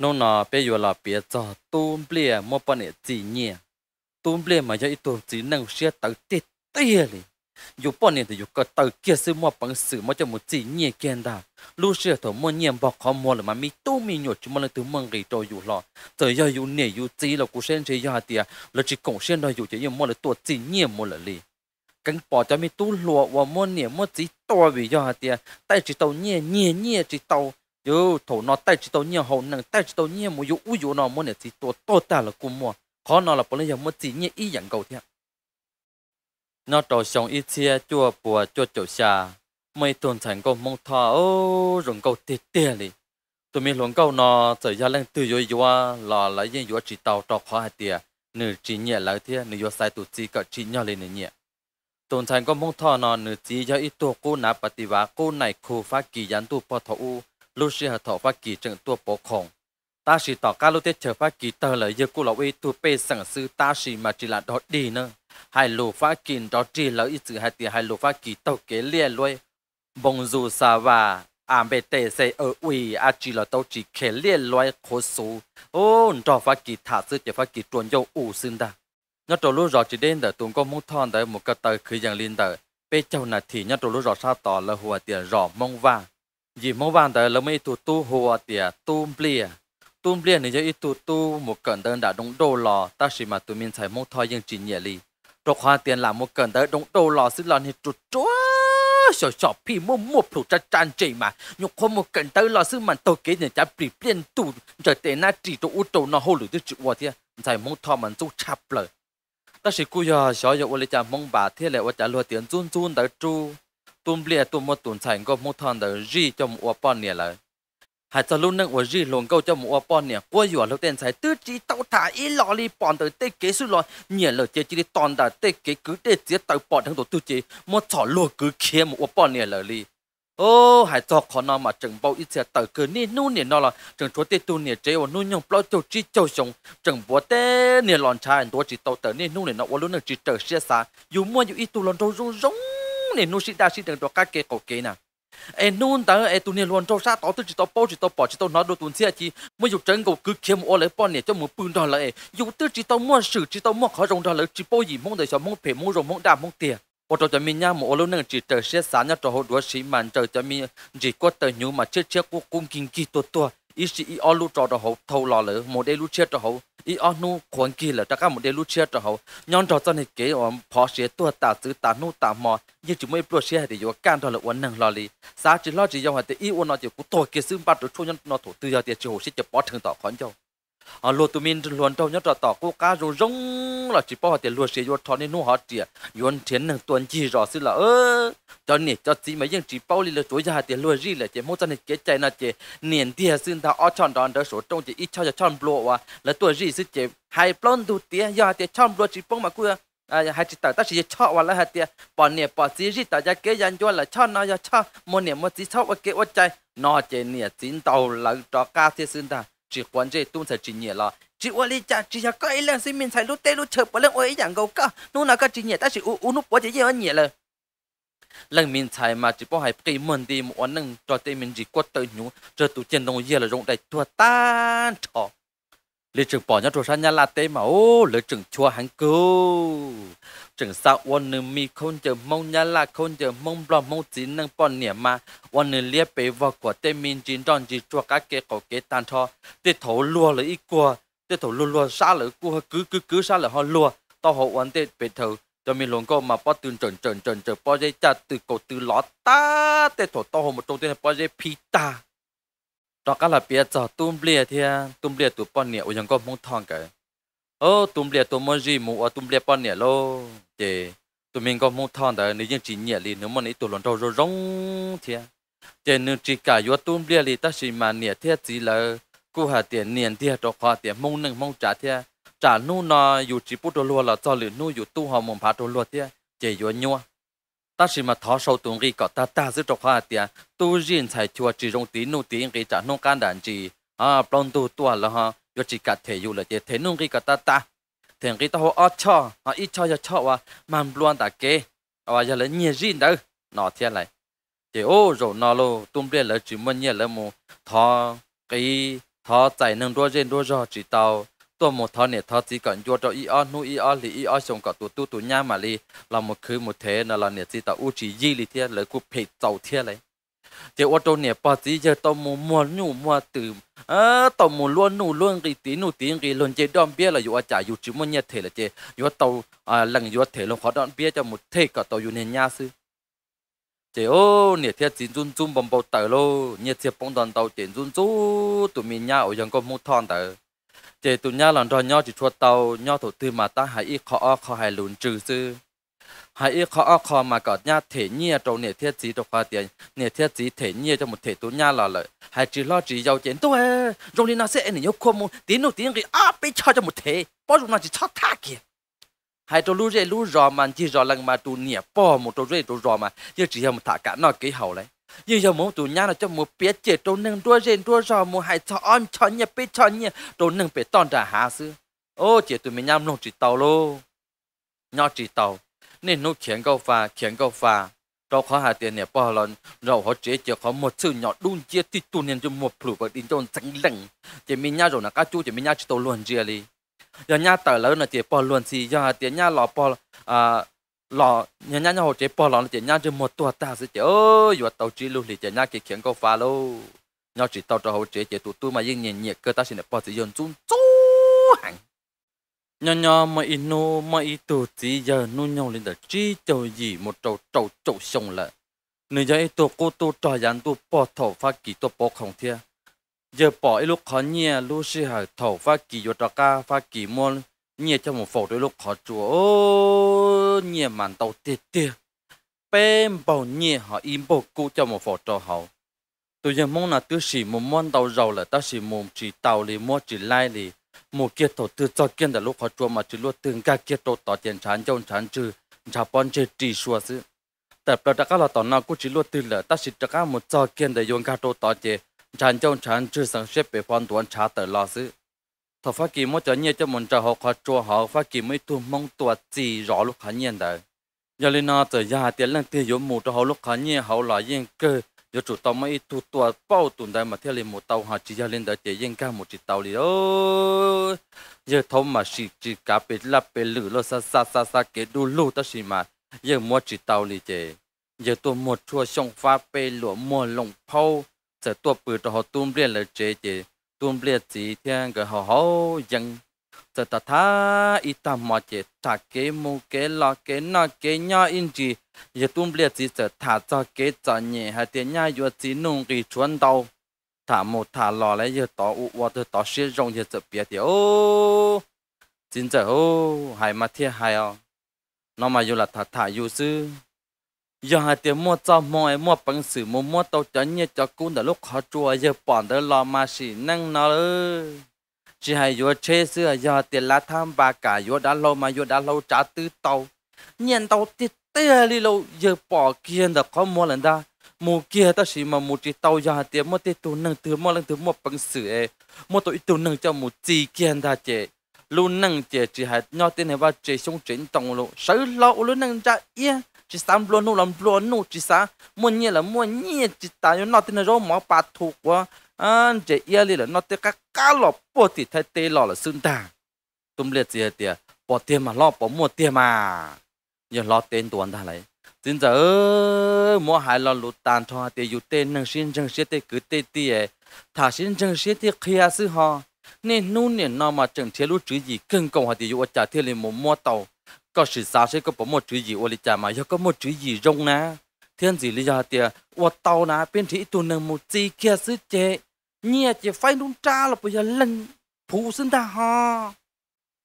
nó là bây giờ là bây giờ tôm bia mua bán để chỉ nhỉ tôm bia mà giờ tôm chỉ năng xe tàu tết tê liền dù bọn này thì dù có tàu kia sư mua bằng sự mà cho một chỉ nhẹ kiên đó, lúc xưa thổ mua nhiệm bọc khó mua là mà mi tu mi nhột chúng mà là thứ mừng gì cho dù lo tờ giờ dù nè dù chỉ là cú sen chỉ giờ thì là chỉ cổng sen đó dù chỉ mua là tuột chỉ nhẹ mua là lì cánh bỏ cho mi tu và mua nè mua chỉ to vì giờ thì tại chỉ tàu nhẹ nhẹ nhẹ chỉ tàu yo thổ nó tay chỉ tao nhiều hậu năng tay chỉ tao nhiều mua yo u yo nó mua nè chỉ tao to ta là cùng mua khó nó là bọn giờ mua chỉ nhiều ý dạng cầu thiệt nó tổ xong ý chia chua bùa chua chậu xà mấy tuần thành công mong thọ ô rồng câu tiệt tiệt đi tụi mình luận câu nó trở ra lên từ yo yo là lấy yên yo chỉ tao trọc khó hạt tiệt nửa chỉ nhẹ lại thiệt nửa yo sai tụi chỉ cả chỉ nhau lên nhẹ tuần thành công mong thọ nó nửa chỉ cho ít tổ cô nạp bát tiwa cô này cô phát kỳ gián tu bò thọ u lúc xưa thọ phát kỳ trận tua bổ khổng ta chỉ tỏ ca lô tết chờ phát kỳ tờ lời giờ cô lão ấy tua bê sẵn sư ta chỉ mà chỉ là đó đi nữa hai lô phát kỳ đó chỉ là ít sự hai tỷ hai lô phát kỳ tàu kế liền lui bông dù xa và à bê tê xe ở uy à chỉ là tàu chỉ kế liền lui khổ số ô đó phát kỳ thả sư chờ phát kỳ tuần dâu ủ sinh ta nhớ trâu lúc rõ chỉ đến đợi tuần có muốn thon đợi một cái tờ khứ dạng liên đợi bê châu nà thì nhớ trâu lúc rõ sao tỏ là hùa tiền rõ mong vàng gì mô bàn tới là mấy tụ tu hùa tìa tu bìa tu bìa này cho ít tụ tu một cẩn đơn đã đúng đô lò ta chỉ mà tụi mình phải mô thoi nhưng chỉ nhẹ li rồi hoa tiền là một cẩn tới đúng đô lò xí lò này trụ chúa sợ sợ phi mô mô phụ trách tràn chỉ mà nhục không một cẩn tới lò xí mà tôi kế nhà cha bị biên tụ rồi tiền na chỉ tụ u trụ nó hồ lửa tiêu chịu hoa thia phải mô thoa mà tu chạp lời ta chỉ cú giờ sợ giờ ôi cha mong bà thế lại ôi cha lo tiền run run tới tru tuôn lìa tuôn một tùn sảnh có một thằng đó gì cho một bọn nè lại hãy cho luôn nâng của gì luôn câu cho một bọn nè qua vừa lúc tên sải tứ chỉ tao thả ý lọ li bọn tới tê kế suy lọ nhẹ lời chơi chỉ toàn đã tê kế cứ tê chỉ tao bọn thằng tổ tư chỉ một thọ lùa cứ kia một bọn nè lời li ô hãy cho khó nó mà chừng bao ít sẽ tờ cứ nè nu nè nó là chừng chúa tê tu nè chế và nu nhung bao châu chi châu sống chừng bố tê nè lòn trai tổ chỉ tao tờ nè nu nè nó qua luôn nè chỉ tờ xe xa dù mua dù ít tu lòn đâu rung rung ne nô si ta si teng to ka ke ko ke na e nun ta e tu ne luan to sa to tu chỉ to po chỉ to po chỉ to nó do tun sia chi mu yu chen cầu cứ khem ô le po nè cho mu pun đó lại yu tư chỉ to mua sự chỉ to mua khó rong đó lại chỉ bao gì mong de cho mong pe mong rong mong da mong tia ô tô cho mình nhá một ô lô nâng chỉ tờ xe sáng nhá cho hồ đua sĩ mạnh trời cho mình chỉ có tờ nhu mà chết chết của cung kinh kỳ tổ tổ ít chỉ ít ở lúc trò đó hậu thâu lò lỡ một đế lúc chết đó hậu ít ở nu quan kỳ lỡ tất cả một đế lúc chết đó hậu nhon trò cho này kế ở phó xe tua tả tứ tả nu tả mò nhưng chúng mới pro xe thì vừa can thôi là uốn nâng lò lì sao chỉ lo chỉ dòng hạt thì ít uốn nó chỉ cũng tổ kia xương bắt được chua nhon nó thủ tư giờ thì chỉ hồ sẽ chỉ bỏ thường tỏ khó nhau à ờ, lúa tụi mình luôn đâu nhất là tỏ cô cá rồi rong là chỉ bỏ tiền lúa sẽ vô thọ nên nó họ tiền vốn tiền năng tuần chi rõ xí là ơ cho nè cho chỉ mấy dân chỉ bao đi là tuổi già tiền lúa gì là chỉ mỗi chân kế chạy là chỉ niệm tiền xin ta ở chọn đòn đỡ số trong chỉ ít cho cho chọn lúa và là tuổi gì xí chỉ hai plon đủ tiền giờ tiền chọn lúa chỉ bông mà cua, à hai chỉ tạo ta chỉ cho và là hai tiền bỏ nè bỏ gì gì ta ra kế dành cho là cho nó cho một nè một chỉ cho và kế và chạy nó chỉ nè chính tàu là cho cá thì xin ta chỉ quan chế tung sẽ chỉ nhẹ là chỉ quan lý cha chỉ là có ý là sinh mệnh xài lúc tê lúc chờ bỏ lên ôi dạng gấu cả nô nào có chỉ nhẹ ta chỉ u u nút bỏ chỉ nhẹ nhẹ là lần mình xài mà chỉ bỏ hai cái mình đi một anh nâng cho tê mình chỉ quất tới nhú cho tụ chân đồng dê là rộng đại tua tan trọ lịch trình bỏ nhau trò sang nhà là tê mà ô lịch trình chua hắn cứ trình sau ôn nữ mi không chờ mong nhà là khôn chờ mong lo mong chỉ nâng bọn niệm mà ôn nữ lia bế vào của tê mình chín tròn chỉ chua các kê cổ kê tàn thọ tê thấu lùa lì ít cua tê thấu lùa lùa xa lì cua cứ cứ cứ xa lì họ lùa tao họ ôn tê bế thấu cho mình luôn có mà bỏ từ trần trần trần trần bỏ dây chặt từ cổ từ lọ ta tê thổ to hồ một trong tên bỏ dây pita đó cả là bia cho tôm bia thì tôm bia tụi bọn nè, ôi chẳng có mong thằng cái, ô tôm bia tụi mông gì mù tôm bia bọn nè lô, chị tụi mình có mong thằng đấy nếu như chỉ nhẹ thì nếu mà nãy tụi lon trâu rồi rong thì, chị nếu chỉ cả vô tôm bia thì ta chỉ mà nè thì chỉ là cô hà tiền niên thì cho khoa tiền mong nâng mong trả thì trả nu nó dù chỉ bút đồ lúa là cho lửa nu dù tu họ mong phá đồ lúa thì chị vô nhua ta chỉ mà thọ sâu tuồng ghi có ta ta giữ trọc hoa tiền tu riêng thầy chùa chỉ rong tí nô tiếng ghi trả nông can đàn chỉ à plon tu tua là ha yo chỉ cả thể dù là chỉ thế nông ghi có ta ta thế ghi ta hồ ở cho à ít cho cho cho và màn luôn ta kê à giờ là nhiều riêng đâu nó thế này chỉ ô rồi nó lo tung bia là chỉ muốn nhiều là mù thọ cái thọ chạy nâng đua riêng đua rồi chỉ tao ตัวหมดทอเนี่ยทอจีก่อนยัวดอีออนูอีออหรืออีออชงก่อนตัวตู้ตัวย่ามาลีเราหมดคือหมดเทนเราเนี่ยจีต่ออูจียี่ลีเทียเลยกูเพจเจ้าเทียเลยเจ้าตัวเนี่ยปอจีเจอตัวมูมัวหนูมัวตื่มเออตัวมูล้วนหนูล้วนกีตีหนูตีกีล้วนเจดอมเบี้ยเราอยู่อาจ่ายอยู่จิมันเนี่ยเทเลยเจยัวตัวอ่าหลังยัวเทลงขอดอมเบี้ยจะหมดเทก่อนตัวอยู่ในย่าซื้อเจ้าเนี่ยเทียจีนจุนจุนบอมบอเตอร์โลเนี่ยเทียปงตอนเตอร์จีนจุนจุนตัวมีย่าเอายังก็มุดทอนเตอร์ chế tu nhá lần đó nhau chỉ thua tàu nhau thổ tư mà ta hãy ít khó khó hãy lùn trừ sư hãy ít khó khó mà gọi nhá thể nhia trong nền thiết trí trong khoa tiền nền thiết trí thể nhia cho một thể tu nhá là lợi hãy chỉ lo chỉ giàu tiền tôi rồi đi nó sẽ nên nhúc khô mông tiếng nô tiếng cái á bị cho cho một thể bao giờ nó chỉ cho ta kìa hãy trâu lú rễ lú rò mà chỉ rò lần mà tu nhẹ bỏ một trâu rễ tu rò mà chứ chỉ là một thả cả nó kỹ hậu đấy như giờ muốn tụ nhà là cho một bé chết trâu nâng đua rên đua rò một hải cho om cho nhẹ bé cho nhẹ trâu nâng bé toàn trả hạ sư ô trẻ tụi mình nhắm nông chỉ tàu lô nhỏ chỉ tàu nên nó khiến câu phà khiến câu phà đó khó hà tiền nè bỏ lần rồi họ chế chỉ có một sự nhỏ đun chia thì tụ nên cho một phụ vật đi cho trắng lạnh chỉ mình nhà rồi là các chú chỉ mình nhà chỉ tàu luôn chia đi giờ nhà tờ lớn là chỉ bỏ luôn gì giờ tiền nhà lọ bỏ à lọ nhà nhà nhà hồ chế bỏ lọ chế nhà chế một tuột ta sẽ chế ơi vừa tàu chỉ luôn thì chế nhà kia khiến câu phá lô nhà chỉ tàu cho hồ chế chế tụ tụ mà yên nhẹ nhẹ cơ ta sẽ bỏ chỉ dùng chung chú hẳn nhà nhà mà inu mà ít tụ chỉ giờ nô nhau lên đó chỉ châu gì một trâu trâu trâu sông là nếu giờ tụ cô tụ trò dán tụ bỏ thầu phát kỳ tụ bỏ không thia giờ bỏ ít lúc khó nhẹ lúc sẽ hỏi thầu phát kỳ vô trò ca phát kỳ môn nhẹ cho một phổ đôi lúc họ chùa nhẹ màn tàu tiệt tiệt bên bầu nhẹ họ im bầu cũ cho một phổ cho họ tôi nhớ mong là tôi chỉ một món tàu giàu là ta chỉ muốn chỉ tàu lì mua chỉ lai lì một kia tổ tư cho kiên là lúc họ chùa mà chỉ luôn từng ca kia tổ tỏ tiền chán trong chán trừ chả bọn chơi trì xua xứ แต่ประจักษ์เราตอนนั้นกู chỉ รู้ตื่นเลยแต่สิจักษ์มุดจอเกินแต่ยงกาโตต่อเจฉันจ้องฉันชื่อสังเชปไปพรตัวนชาเตอร์ลอซื้อ thọ phát kỳ mới trở nhẹ cho mình trở học họ chùa họ phát kỳ mấy tu mong tuột chỉ rõ lúc hắn nhiên đấy giờ lên nó trở ra tiền lần tiền yếu mù cho họ lúc hắn nhiên họ lại yên cơ giờ chủ tàu mấy tu tuột bao tuần đấy mà theo lên một tàu họ chỉ giờ lên đấy chỉ yên ca một chỉ tàu đi đó giờ thông mà chỉ chỉ cả bể lấp bể lử lo sa sa sa sa cái đu lù ta xin mà giờ mua chỉ tàu đi chứ giờ tôi một chùa xong pha bể lụa mua lồng phao giờ tôi bự cho họ tuôn lên là chế chứ tuôn liệt chỉ thiên cái hò hò dân giờ ta tha ít ta mà chỉ ta cái mù cái lo cái nọ cái nhỏ in chỉ giờ tuôn liệt chỉ giờ thả cho cái cho nhẹ hay tiền nhá vừa chỉ nung cái chuẩn đầu thả một thả lò lấy giờ tỏ u u từ tỏ xuyên rong giờ giờ biết điều chính giờ ô hay mà thiên hay à nó mà dù là thả thả dù sư giờ hai mua cho mua mua bằng sử mua mua tàu cho nhẹ cho cũng đã lúc họ chua giờ bọn đỡ lo mà xỉ năng nó chỉ hai vừa chế xưa giờ tiền lá tham bà cả vừa đã lâu mà vừa đã lâu trả tư tàu nhận tàu tiết tê đi lâu giờ bỏ kia đã có mua lần đó mua kia ta chỉ mua chỉ tàu giờ hai mua tê tu năng thứ mua lần thứ mua bằng sử mua tàu ít tu cho mua gì kia ta chế luôn năng chế chỉ hai nhau tiền này vào chế xong chính tổng lộ sáu lộ luôn năng trả yên chỉ sang luôn nô làm luôn nô chỉ sang mua nhẹ là mua nhẹ chỉ ta nhớ nó tin rồi mà bà thuộc quá à chỉ yêu đi là nó tới các cá lọ bỏ thì thay tê lọ là sưng ta tum liệt e. gì tiệt bỏ tiền mà lo bỏ mua tiền mà giờ lo tên tuần ta lấy tin giờ mua hai lọ lụt tàn thua tiệt, dù tên năng xin chân xin tiệt cứ tiệt tiệt thả xin chân xin tiệt khía sư họ nên nô nên nó mà chẳng thiếu lúc chữ gì cần cầu họ tiệt dù ở trả thiên liền một mua tàu ก็สิสาใชก็ผมหมดจุยจอลิจามายก็หมดจุยรงนะเทียนสีลิยาเตียวัาเตานะเป็นที่ตัวหนึ่งมุจีเคียซื้อเจเนี่ยเจไฟนุ่งจ้าลับไปยันลันผู้สินงตาฮะ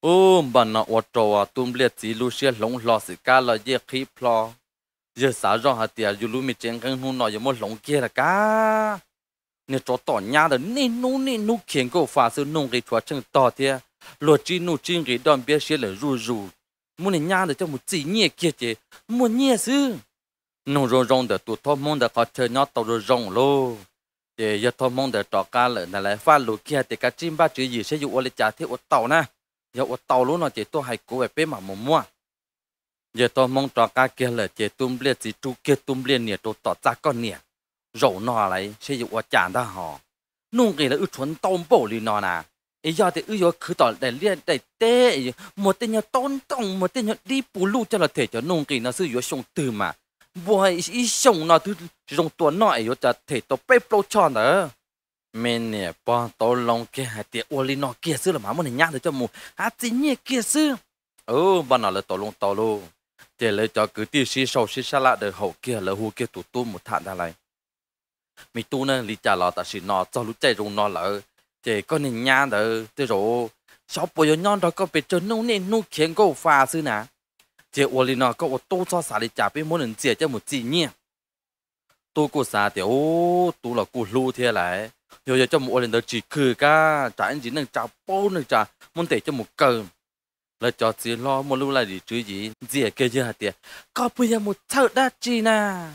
โอ้บันนะวดาตวตุ้มเลียจีลูเชียหลงหลอสิกาลราเยคีพลอเยสาจองหาเตียยูรู้มีเจงกันหุนหน่อยอย่ามัหลงเกียระกาเนี่ยจอต่อยาเดนี่นู้นี่นู้เขียนก็ฟ้าซื้อนุ่งกีทัวเชิงต่อเตียลวดจีนู่จีนกีดอนเบี้ยเชียเลยรูรู muốn nên nhà được cho một chị nhẹ kia chứ muốn nhẹ sư nó rồi rong được tụt thọ mong được có chơi nhót tàu rồi rong lô để giờ thọ mong được trọ cá lợn là lại phát lù kia thì cá chim ba chữ gì sẽ dụ ở lại trả thế ở tàu na giờ ở tàu luôn nó chỉ tôi hay cố về bế mà mua mua giờ tôi mong trọ cá kia là chỉ tum liệt chỉ tru kia tum liệt nè tôi tỏ ra con nè rổ nọ lại sẽ dụ ở trả ra họ nung cái là ư chuẩn tôm bổ lì nọ nà ấy thì ư cứ tỏ để liên để tê một tên nhau tôn trọng một tên nhau đi bù lu cho là thể cho nông kỳ nó sư yếu sông từ mà bùi ý sông nó thứ dùng tuần nội yếu cho thể tổ bê bô cho nữa mình nè bọn tổ lòng kia hạt tiệt ô kia sư là mà muốn nhát được cho mù hát gì nhỉ kia sư ừ bọn nó là tổ lòng tổ lô để lấy cho cứ tiêu xí sầu xí xa lạ được hậu kia là hù kia tụ tu một thản ra lại mình tu nên lý trả lọ ta xí nó cho lúc chạy rung nó lỡ chế con nền nhà đó từ rồi sáu bộ nhon đó có bị chân nông nên nô khiến có pha sư nà chế ô lì nó có ô tô cho xả đi chả biết muốn chế cho một gì nhỉ tôi cô xả thì ô tôi là cô lưu thế lại hiểu giờ cho một lần đó chỉ khử cả trả anh chỉ năng trả bao năng trả muốn để cho một cơn là cho chỉ lo một lúc lại để chứ gì gì cái gì hả tiệt có bây giờ một thợ đã chi nà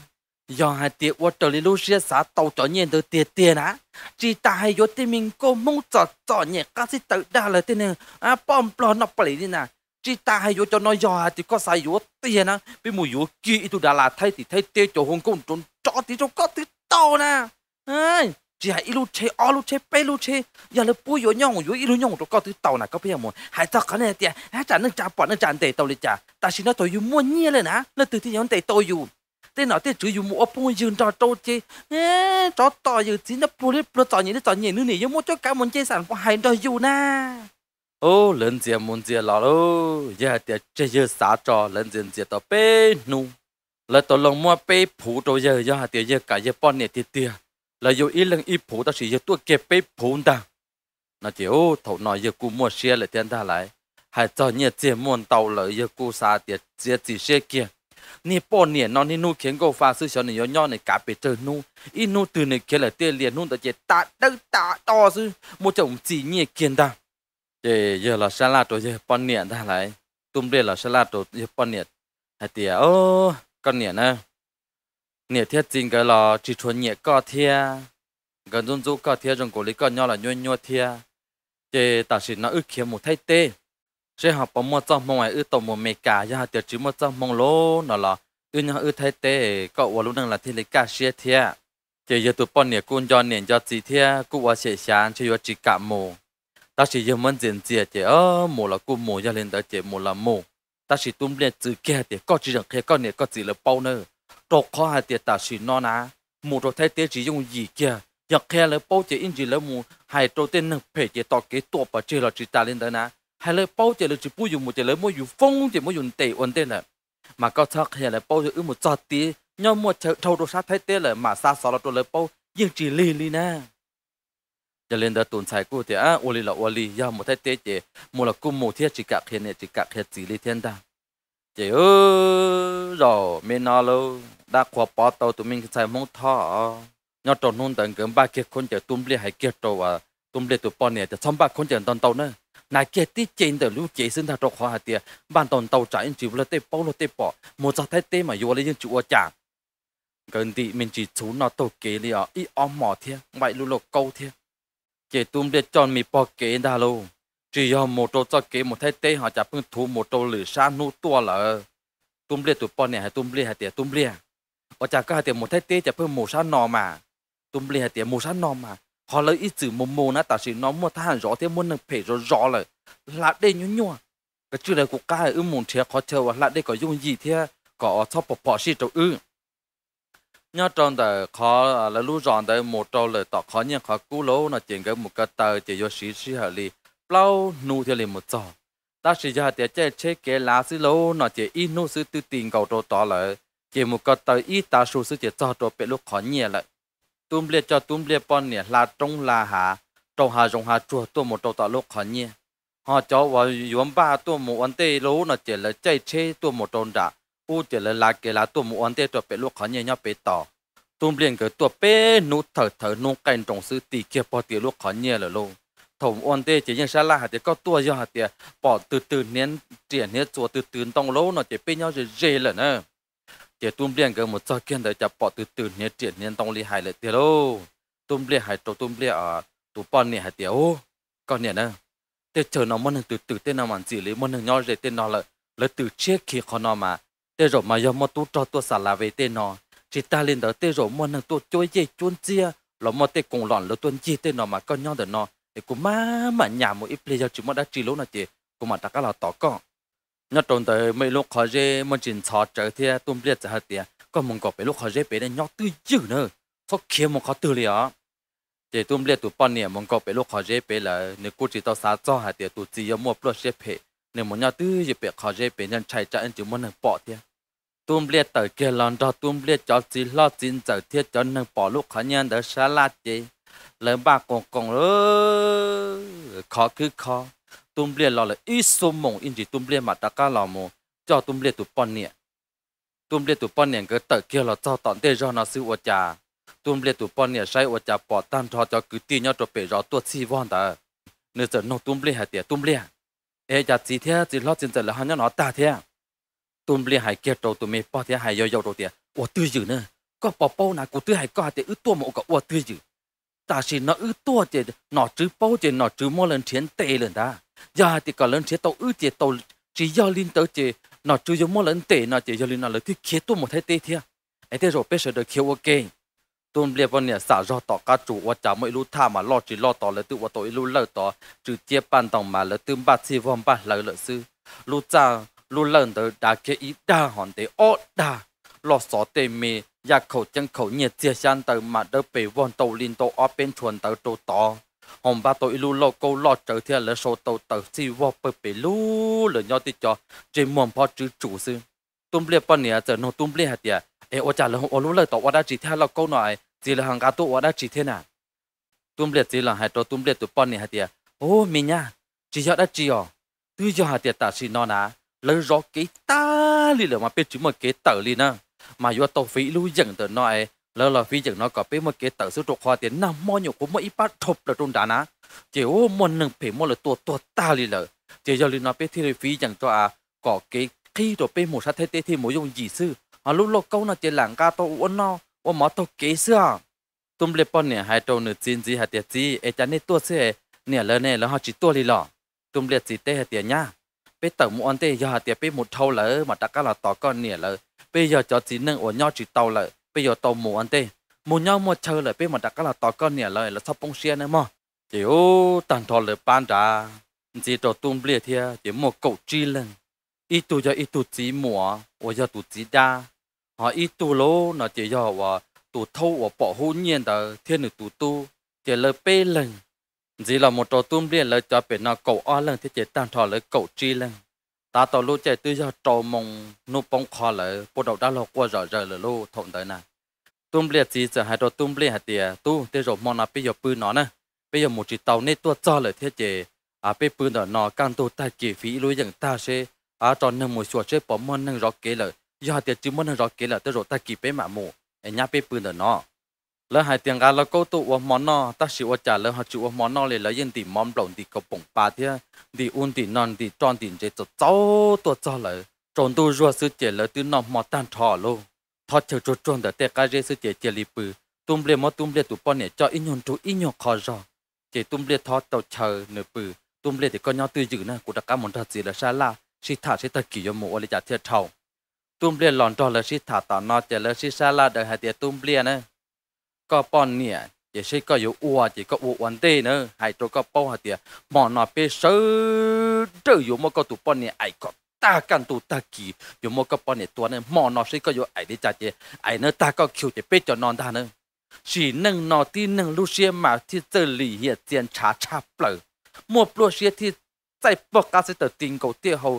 giờ hai tiệt vợ trở lại lúc xưa xã tàu cho nhiên từ tiệt tiền á chỉ ta hay vô tiền mình cô mong trở trở nhẹ các sĩ tự đa là tiền này à bom bò nó phải thế nào chỉ ta hay vô cho nó giờ thì có sai vô tiền á bị mùi vô kỹ tụ đã là thay thì thay tiêu cho hồng công trốn chó thì cho có thứ to nè ai chỉ hay ilu che o lu che pe lu che giờ là bùi vô nhong vô ilu nhong cho có thứ tàu nè có phải không hai tao cái này tiền hai trả nó trả bỏ nó trả tiền tàu đi trả ta xin nó tôi vô mua nhia lên á nó từ thì nhóm để tôi vô thế nào thế chủ yếu mua bông dương cho trâu chế cho tỏ yếu chỉ nó bù lên bù tỏ nhỉ nó tỏ nhỉ nữa nhỉ mua cho cả muốn chế sản của hai đôi dù na ô lần giờ muốn giờ lò lô giờ tiệt chơi giờ xả trò lần giờ giờ tao bê nu là tao lòng mua bê phủ trâu giờ giờ tiệt giờ cả giờ bọn này tiệt tiệt là yêu ít lần ít phủ tao chỉ giờ tôi kẹp bê phủ ta nó chỉ ô thầu nói giờ cú mua xe lại tiền ta lại hay cho nhẹ tiền muốn tàu lợi giờ cú xa tiệt giờ chỉ xe kia nè bỏ nè nó nè nu khiến go pha sư cho nè nhỏ nhỏ nè cả bể trời nu ít nu từ nè kia là tiền liền nu tại chỉ ta đất ta to sư một chồng chỉ nhẹ kiên ta để giờ là sa la to giờ bọn nè ta lại tụm đây là sa la tôi giờ bọn nè hay tiệt ô con nè nè nè thiết chính cái là chỉ chuẩn nhẹ co thia gần dung du co thia trong cổ lý con nhỏ là nhua nhua thia để ta sĩ nó ức khiến một thay tê chế học bỏ mua cho mong ngoài ư tổ một mẹ cả giờ tiểu chỉ mua cho mong lô nó là ư nhau ư thấy tê có và lúc đang là thiên lý cả xe thiệt chỉ giờ tụi bọn nè cũng do nền do gì thiệt cũng qua sẽ sáng chỉ do chỉ cả mù ta chỉ giờ muốn diễn diện chỉ ơ mù là cũng mù cho lên ta chỉ mù là mù ta chỉ tung lên chữ kia thì có chỉ rằng kia có nè có chỉ là bao nữa đồ khó hay thì ta chỉ nó ná mù đồ thấy tê chỉ dùng gì kia giờ kia là bao chỉ in gì là mù hay đồ tên nâng phải chỉ tao cái tổ bà chỉ là chỉ ta lên đó ná hay là bao giờ là chỉ bao giờ một giờ là mỗi dù phong chỉ mỗi dùng tệ ổn thế này mà có thật hay là bao giờ ư một giọt tí nhau một thâu đồ sát thấy thế là mà xa xó là tôi là bao nhưng chỉ lì lì na cho nên đã tồn tại của thì à ô lì là ô lì giờ một thấy thế chỉ một là cùng một thiết chỉ cả hiện này chỉ cả hiện chỉ lì thiên đàng chỉ ơ rồi mình nói lâu đã qua bỏ tàu tụi mình xài mông thọ nhau tròn hôn tận gần ba kia con chỉ tụm lì hay kia trâu à tụm lì tụi bọn này chỉ xong ba con chỉ tận tàu nữa nãy kia tí trên tờ lũ chế sinh ra trọc hoa tiệt ban toàn tàu trái chỉ là tế bao là tế bỏ một giờ thấy tế mà vô lấy những chủ ở chàng gần đi mình chỉ chú nó tàu kế li ở ít om mỏ thiệt vậy lũ lộc câu thiệt kể tụm để chọn mì bỏ kế đa lô chỉ do một tàu cho kế một thấy tế họ chả phương thú một tàu lử sa nu tua là tụm để tụi bọn nè hay tụm để hay tiề tụm để ở chả cái tiệt một thấy tế chả phương một sa nò mà tụm để hay tiệt một sa nò mà họ lấy ít chữ mồm mồ, mồ nó chỉ sự nó mua ta hàng rõ thế muốn nâng phải rõ rõ là là đây nhún nhua cái chữ này của cái ư muốn thiệt khó chờ là đây có dùng gì thế có thọ bỏ bỏ xí trâu ư nhớ tròn tờ khó à, là lú ròn tờ một trâu lời tỏ khó nhưng khó cú lố nó chỉ cái một cái tờ chỉ do sĩ sĩ hợp lý plau nu theo liền một trâu, ta chỉ giờ thì chơi chế cái lá xí lố nó chỉ ít nu sư tự tin cầu trâu tỏ lại chỉ một cái tờ ít ta số sư chỉ cho trâu bị lúc khó nhẹ lại tum lệ cho tum lệ bọn nè là trong là hà trâu hà rong hà chùa tôi một trâu tạo lúc khó nhé họ cho vào yếm ba tôi một anh tê lố nó chỉ là chạy chế tôi một tròn đã u chỉ là là cái là tôi một anh tê cho bé lúc khó nhé nhau bé tỏ tum lệ cái tôi bé nụ thở thở nụ cành trong sự tì kia bỏ tiền lúc khó nhé là luôn thổng ôn tê chỉ như sa la hạt thì có tua do hạt thì bỏ từ từ nén triển hết chùa từ từ tông lỗ nó chỉ bên nhau rồi dễ là nữa tiệt tôm liền cái một trò kiện đấy chả bỏ từ từ nhẹ tiệt nhẹ tông li hài lại tiệt đâu tôm liền hài trâu tôm liền ở tụ bọn nhẹ hài tiệt ô còn nhẹ nữa tiệt chờ nó mất từ từ tên nào mà chỉ lấy mất nhau rồi tên nó lại lấy từ chết khi khó nó mà tiệt rồi mà do mất tu cho tu xả là về tên nó chỉ ta lên đó tiệt rồi mất hàng tu chơi dây chuôn chia lọ mất cùng lọn lỡ tuân chi nó mà con nhau để nó thì cũng má mà nhà một ít player chỉ mất đã chỉ lỗ nó chỉ cũng mà ta cả là tỏ con nó tồn tại mấy lúc khó dễ mà chỉ cho trở thì tôm liệt ra hết tiền còn mong có mấy lúc khó dễ bé này nhóc tư dữ nữa khó kia mong khó tư liền thì tôm liệt tụi bọn nè mong có mấy lúc khó dễ bé là nếu cô chỉ tao sáng cho hết tiền tụi chỉ mua bớt dễ bé nếu muốn nhóc tư dễ bé khó dễ bé nhân chạy chạy anh chỉ muốn nâng bỏ tiền tôm liệt tới kia lần đó tôm liệt cho chỉ lo chín giờ thiết cho nâng bỏ lúc khó nhân đỡ xa lát gì lớn ba con con ơ khó cứ khó tum bia lo le i so mong in ji tum bia ma ta ka lo mo cho tum bia tu pon ne tum bia tu pon ne ge ta kia lo cho ton de jo na su wa cha tum bia tu pon ne sai wa cha po tan tho cho cứ ti nyo to pe ro to chi won da ne giờ no tum bia ha tia tum bia e ja chi thia chi lo chin giờ là han nó ta thia tum bia hai kia to tu me po thia hai yo yo to tia wa tu ju ne có bỏ bao nào của tôi hay có thì ước tua mộ cả tươi chứ ta chỉ nó ư tua thì nó chứ bao thì nó chứ mua lần chiến tệ lần ta giờ thì có lần chiến tàu ư thì tàu chỉ do linh tới thì nó chứ do mua lần tệ nó chỉ do linh nó lấy cái kia tu một thế tệ thia ấy thế rồi bây giờ được kêu ok tôn bia bọn nhà xả do tỏ cá chủ và chả mỗi lú tha mà lo chỉ lo tỏ là tự và tôi lú lợ tỏ trừ chia ban tòng mà là tự ba si vong ba lợ lợ sư lú cha lú lần tới đã cái ít đa hòn tế ọ đa lọ xó tê mê, ya khẩu chân khẩu nhiệt chia shan tờ mà đỡ bề vòn tàu linh tàu ở bên chuồn tàu tàu tàu. Hồng ba tôi lưu lô câu lọ trở thiên lỡ sổ tàu tàu si vò bờ bề lú lỡ nhỏ tí cho, dây mồm bó chữ chủ sư. Tùm lê bọn nè giờ nó tùm lê hạt tìa, ê ô chả lỡ ô lũ lỡ tàu ô đã chỉ theo lọ câu nói, gì là hàng gà tù ô đã chỉ thế nà. Tùm lê gì là hạt tàu tùm lê tụi bọn nè hạt tìa, ô mình nha, chỉ cho đã chỉ ồ, tư cho hạt tìa tả xì nó nà, lỡ rõ cái ta lì lỡ mà biết chứ mà kế tờ lì nà. mà yo tàu phí lưu dừng từ nó ấy lỡ là phí dừng nó có biết một cái tờ số trục hoa tiền nằm mò nhục của mỗi ít bát thục là trung đá ná chỉ ô một nâng phí một là tua tua ta lì lỡ chỉ do lì nó biết thì phí dừng cho à có cái khi đồ bên một sát thế tế thì mỗi dùng gì sư à lúc lúc câu nó chỉ làng ca tàu uốn nó uốn mỏ tàu kế xưa tụm lệ bọn này hai trâu nửa chín gì hạt tiệt gì ấy chán này tua xe เนี่ยเลยเนี่ยแล้วเขาจีตัวลีหล่อตุ้มเลียดสีเต้เตียเนี่ยไปเติมมอนเตยาเตียไปหมดเท่าเลยมาตะก้าเราต่อก้อนเนี่ยเลย bây giờ cho chỉ nâng ở nhau chỉ tàu lại bây giờ tàu mù ăn tê mù nhau mua chơi lại bây mà đặt cái là tàu con nè lại là sắp bông xe nữa mà chiếu tàn thọ lại ban ra chỉ cho tung bia thia chỉ mua cầu chi lên ít tu cho ít tu chỉ mùa ở giờ tu chỉ đa họ ít tu lố nó chỉ cho và tu thâu và bỏ hôn nhiên đó thiên nữ tu tu chỉ lời bê lên, chỉ là một trò tung bia lời cho bên nó cầu o lên thì chỉ tàn thọ lại cầu chi lên ta tàu lô chạy tư cho trầu mông nụ bóng khó lỡ bộ đầu đã lọ qua rõ rỡ lỡ lô thộn tới nè tôm liệt gì giờ hai đồ tôm liệt hạt tiề tu thế rồi mòn à bây giờ bự nó nè bây giờ một chỉ tàu nên tua cho lời thiết chế à bây bự nó nó càng tu tài chỉ phí lối dạng ta sẽ à tròn nâng một chuột chế bỏ mòn nâng rõ kế lời do hạt tiề chứ mòn nâng rõ kế lời thế rồi ta kịp bé mà mù em nhá bây bự nó แล้วหายเตียงกันแล้วก็ตัวมอนนอตั้งชิวจ่าแล้วหาชิวมอนนอเลยแล้วยันตีมอมหลงตีกระป๋องปลาเที่ยตีอุ่นตีนอนตีจอนตีเจจะเจ้าตัวเจ้าเลยจนตัวรัวซื้อเจแล้วตีนอนมอตันทอโลทอเชียวจดจนแต่แต่การเรซื้อเจเจลีปือตุ้มเรียมอตุ้มเรียตุปอนเนี่ยจออิญยนจูอิญยคอจอเจตุ้มเรียทอเต่าเชอเนื้อปือตุ้มเรียแต่ก็ย่อตื้อจืดนะกูตะกามันทัดสีละชาลาชิถาชิตะกิยมูอะไรจากเทียเท่าตุ้มเรียหลอนจอละชิถาต่อนอเจละชิชาลาเดินหายเตียตุ้มเรียนะก็ป้อนเนี่ยจะใช่ก็อยู่อวจเก็อววนเต้เนอะหายตัวก็ป้อหัเตียหมอนอเปเซอร์เดอยู่มก็ตุป้อนเนี่ยไอ้ก็ตากันตูตากีอยู่มก็ป้อนเนี่ยตัวเนี่ยหมอนอใช่ก็อยู่ไอ้ดิจ่าเจไอ้เนอตาก็คิวจะเปดจอนอนตาเนอะสีหนึ่งนอที่หนึ่งลูเซียมาที่เจอหลี่เฮียเจียนชาชาเปล่ามัวปลัวเชียที่ใจปกกาเสตติงกาเตี้ยเขา